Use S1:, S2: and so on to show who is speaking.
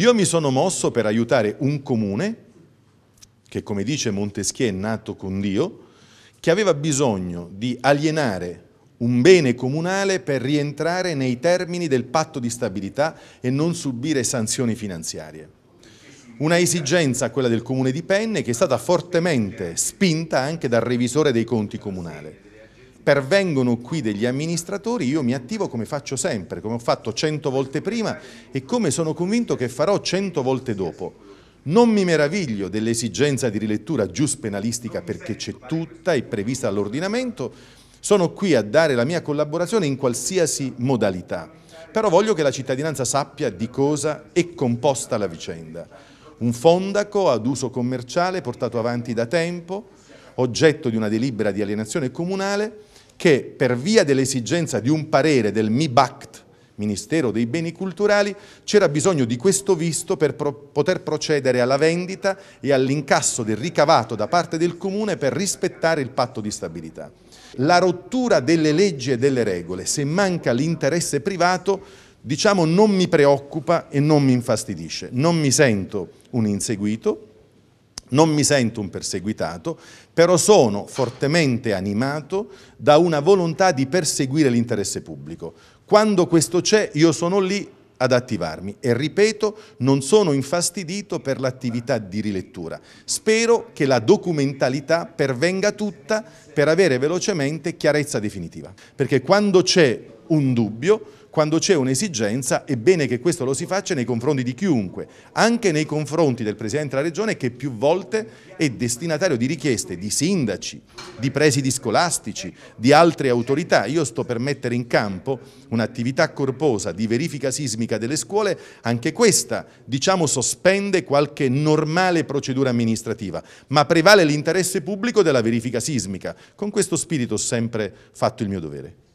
S1: Io mi sono mosso per aiutare un comune, che come dice Montesquieu è nato con Dio, che aveva bisogno di alienare un bene comunale per rientrare nei termini del patto di stabilità e non subire sanzioni finanziarie. Una esigenza, quella del comune di Penne, che è stata fortemente spinta anche dal revisore dei conti comunali pervengono qui degli amministratori, io mi attivo come faccio sempre, come ho fatto cento volte prima e come sono convinto che farò cento volte dopo. Non mi meraviglio dell'esigenza di rilettura giuspenalistica perché c'è tutta e prevista all'ordinamento, sono qui a dare la mia collaborazione in qualsiasi modalità, però voglio che la cittadinanza sappia di cosa è composta la vicenda. Un fondaco ad uso commerciale portato avanti da tempo, oggetto di una delibera di alienazione comunale, che per via dell'esigenza di un parere del MIBACT, Ministero dei Beni Culturali, c'era bisogno di questo visto per pro poter procedere alla vendita e all'incasso del ricavato da parte del Comune per rispettare il patto di stabilità. La rottura delle leggi e delle regole, se manca l'interesse privato, diciamo non mi preoccupa e non mi infastidisce. Non mi sento un inseguito, non mi sento un perseguitato, però sono fortemente animato da una volontà di perseguire l'interesse pubblico. Quando questo c'è, io sono lì ad attivarmi e ripeto, non sono infastidito per l'attività di rilettura. Spero che la documentalità pervenga tutta per avere velocemente chiarezza definitiva, perché quando c'è un dubbio quando c'è un'esigenza è bene che questo lo si faccia nei confronti di chiunque, anche nei confronti del Presidente della Regione che più volte è destinatario di richieste di sindaci, di presidi scolastici, di altre autorità. Io sto per mettere in campo un'attività corposa di verifica sismica delle scuole, anche questa diciamo sospende qualche normale procedura amministrativa, ma prevale l'interesse pubblico della verifica sismica. Con questo spirito ho sempre fatto il mio dovere.